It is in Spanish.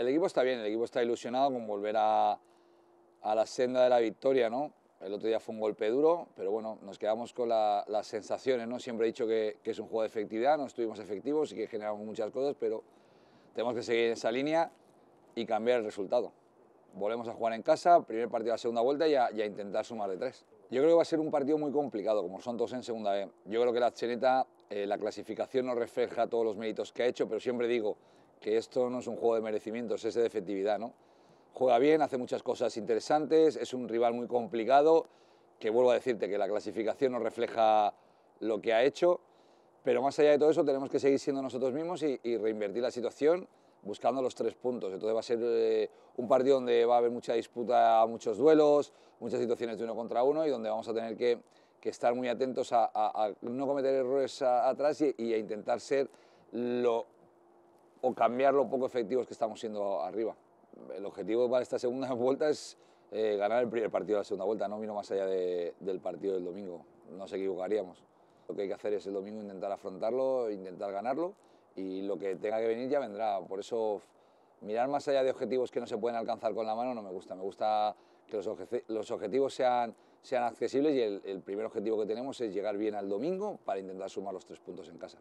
El equipo está bien, el equipo está ilusionado con volver a, la senda de la victoria, ¿no? El otro día fue un golpe duro, pero bueno, nos quedamos con las sensaciones, ¿no? Siempre he dicho que, es un juego de efectividad, no estuvimos efectivos y que generamos muchas cosas, pero tenemos que seguir en esa línea y cambiar el resultado. Volvemos a jugar en casa, primer partido a segunda vuelta y a, intentar sumar de tres. Yo creo que va a ser un partido muy complicado, como son todos en segunda B. Yo creo que la Cheneta, eh, la clasificación no refleja todos los méritos que ha hecho, pero siempre digo, que esto no es un juego de merecimientos, es de efectividad, ¿no? Juega bien, hace muchas cosas interesantes, es un rival muy complicado, que vuelvo a decirte que la clasificación no refleja lo que ha hecho, pero más allá de todo eso tenemos que seguir siendo nosotros mismos y, reinvertir la situación buscando los tres puntos. Entonces va a ser eh, un partido donde va a haber mucha disputa, muchos duelos, muchas situaciones de uno contra uno y donde vamos a tener que, estar muy atentos a, no cometer errores atrás y, y a intentar ser lo o cambiar lo poco efectivos que estamos siendo arriba. El objetivo para esta segunda vuelta es eh, ganar el primer partido de la segunda vuelta, no miro más allá del partido del domingo, no nos equivocaríamos. Lo que hay que hacer es el domingo intentar afrontarlo, intentar ganarlo y lo que tenga que venir ya vendrá. Por eso mirar más allá de objetivos que no se pueden alcanzar con la mano no me gusta, me gusta que los, objetivos sean, accesibles y el primer objetivo que tenemos es llegar bien al domingo para intentar sumar los tres puntos en casa.